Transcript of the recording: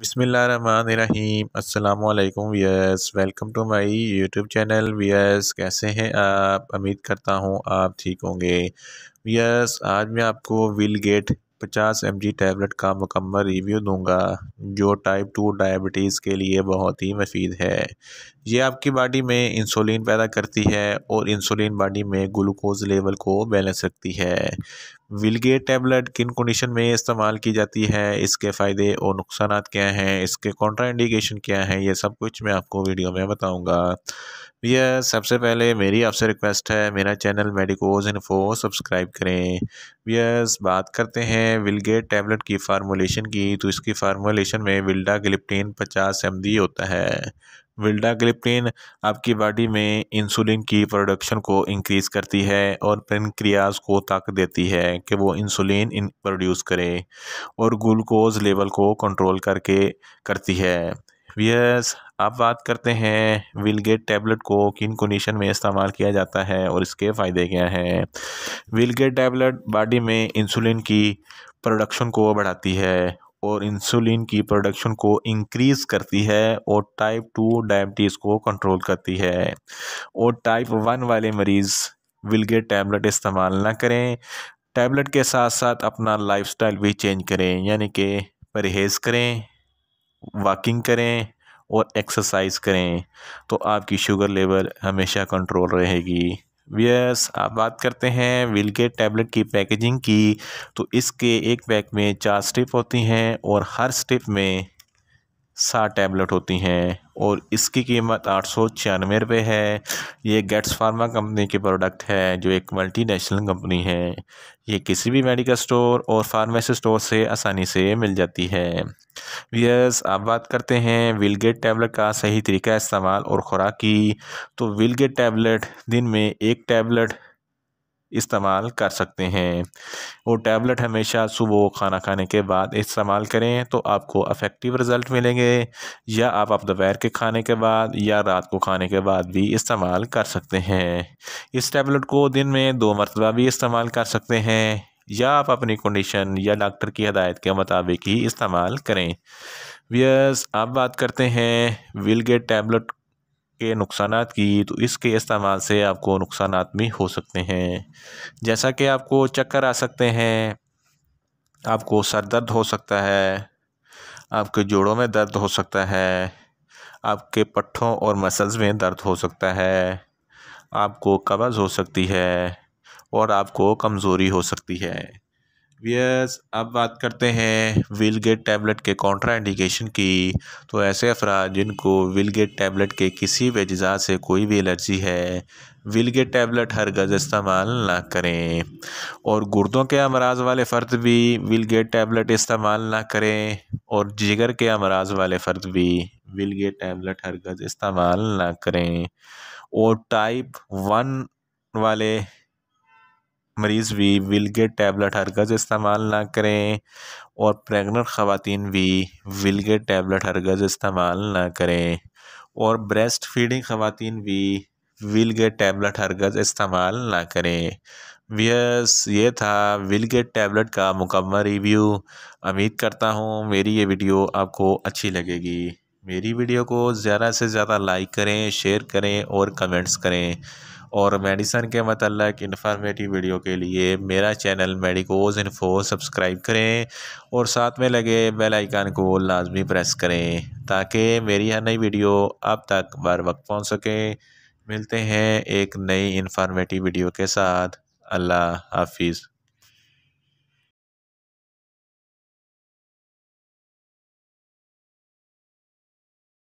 बिसमीम अल्लाम viewers welcome to my YouTube channel viewers कैसे हैं आप उम्मीद करता हूं आप ठीक होंगे वीयर्स आज मैं आपको विल गेट पचास एम टैबलेट का मुकम्मल रिव्यू दूंगा जो टाइप टू डायबिटीज़ के लिए बहुत ही मफीद है ये आपकी बॉडी में इंसुलिन पैदा करती है और इंसुलिन बॉडी में ग्लूकोज लेवल को बैलेंस रखती है विलगेट टैबलेट किन कंडीशन में इस्तेमाल की जाती है इसके फ़ायदे और नुकसान क्या हैं इसके कॉन्ट्राइंडिकेशन क्या हैं ये सब कुछ मैं आपको वीडियो में बताऊंगा यह सबसे पहले मेरी आपसे रिक्वेस्ट है मेरा चैनल मेडिकोज इन्फो सब्सक्राइब करें यस बात करते हैं विलगेट टैबलेट की फार्मोलेशन की तो इसकी फार्मोलेशन में विल्डा ग्लिप्टीन पचास एम होता है विल्डाग्लिप्टिन आपकी बॉडी में इंसुलिन की प्रोडक्शन को इंक्रीज़ करती है और पेनक्रियाज को ताकत देती है कि वो इंसुलिन प्रोड्यूस करे और ग्लूकोज लेवल को कंट्रोल करके करती है यस आप बात करते हैं विलगेट टैबलेट को किन कंडीशन में इस्तेमाल किया जाता है और इसके फ़ायदे क्या हैं विलगेट टैबलेट बॉडी में इंसुलिन की प्रोडक्शन को बढ़ाती है और इंसुलिन की प्रोडक्शन को इंक्रीज़ करती है और टाइप टू डायबिटीज़ को कंट्रोल करती है और टाइप वन वाले मरीज़ विल टैबलेट इस्तेमाल ना करें टैबलेट के साथ साथ अपना लाइफस्टाइल भी चेंज करें यानी कि परहेज़ करें वॉकिंग करें और एक्सरसाइज करें तो आपकी शुगर लेवल हमेशा कंट्रोल रहेगी वियर्स आप बात करते हैं विलगेट टैबलेट की पैकेजिंग की तो इसके एक पैक में चार स्टिप होती हैं और हर स्टिप में सात टैबलेट होती हैं और इसकी कीमत आठ सौ छियानवे रुपये है ये गेट्स फार्मा कंपनी की प्रोडक्ट है जो एक मल्टीनेशनल कंपनी है ये किसी भी मेडिकल स्टोर और फार्मेसी स्टोर से आसानी से मिल जाती है वीयर्स आप बात करते हैं विलगेट टैबलेट का सही तरीका इस्तेमाल और ख़ुराक की तो विलगेट टैबलेट दिन में एक टैबलेट इस्तेमाल कर सकते हैं और टैबलेट हमेशा सुबह खाना खाने के बाद इस्तेमाल करें तो आपको अफेक्टिव रिज़ल्ट मिलेंगे या आप आप दोपहर के खाने के बाद या रात को खाने के बाद भी इस्तेमाल कर सकते हैं इस टैबलेट को दिन में दो मरतबा भी इस्तेमाल कर सकते हैं या आप अपनी कंडीशन या डॉक्टर की हदायत के मुताबिक ही इस्तेमाल करें वियर्स आप बात करते हैं विलगेट टैबलेट के नुकसान की तो इसके इस्तेमाल से आपको नुकसान भी हो सकते हैं जैसा कि आपको चक्कर आ सकते हैं आपको सर दर्द हो सकता है आपके जोड़ों में दर्द हो सकता है आपके पट्ठों और मसल्स में दर्द हो सकता है आपको कब्ज़ हो सकती है और आपको कमज़ोरी हो सकती है वियर्स अब बात करते हैं विलगेट टैबलेट के कॉन्ट्रा इंडिकेशन की तो ऐसे अफराद जिनको विलगेट टैबलेट के किसी भी अज्जा से कोई भी एलर्जी है विलगेट टैबलेट हर गज़ इस्तेमाल ना करें और गुर्दों के अमराज वाले फ़र्द भी विलगेट टैबलेट इस्तेमाल ना करें और जिगर के अमराज वाले फ़र्द भी विलगेट टैबलेट हर गज़ इस्तेमाल ना करें और टाइप वन वाले मरीज़ भी विलगेट टैबलेट हरगज़ इस्तेमाल ना करें और प्रेगनेंट ख़वातीन भी विलगेट टैबलेट हरगज़ इस्तेमाल ना करें और ब्रेस्ट फीडिंग ख़वातीन भी विलगेट टैबलेट हरगज़ इस्तेमाल ना करें वियस ये था विलगेट टैबलेट का मुकम्मल रिव्यू उम्मीद करता हूँ मेरी ये वीडियो आपको अच्छी लगेगी मेरी वीडियो को ज़्यादा से ज़्यादा लाइक करें शेयर करें और कमेंट्स करें और मेडिसन के मतलब इन्फॉर्मेटिव वीडियो के लिए मेरा चैनल मेडिकोज इन्फो सब्सक्राइब करें और साथ में लगे बेल आइकन को लाजमी प्रेस करें ताकि मेरी हर नई वीडियो अब तक बार वक्त पहुँच सके मिलते हैं एक नई इन्फॉर्मेटिव वीडियो के साथ अल्लाह हाफिज़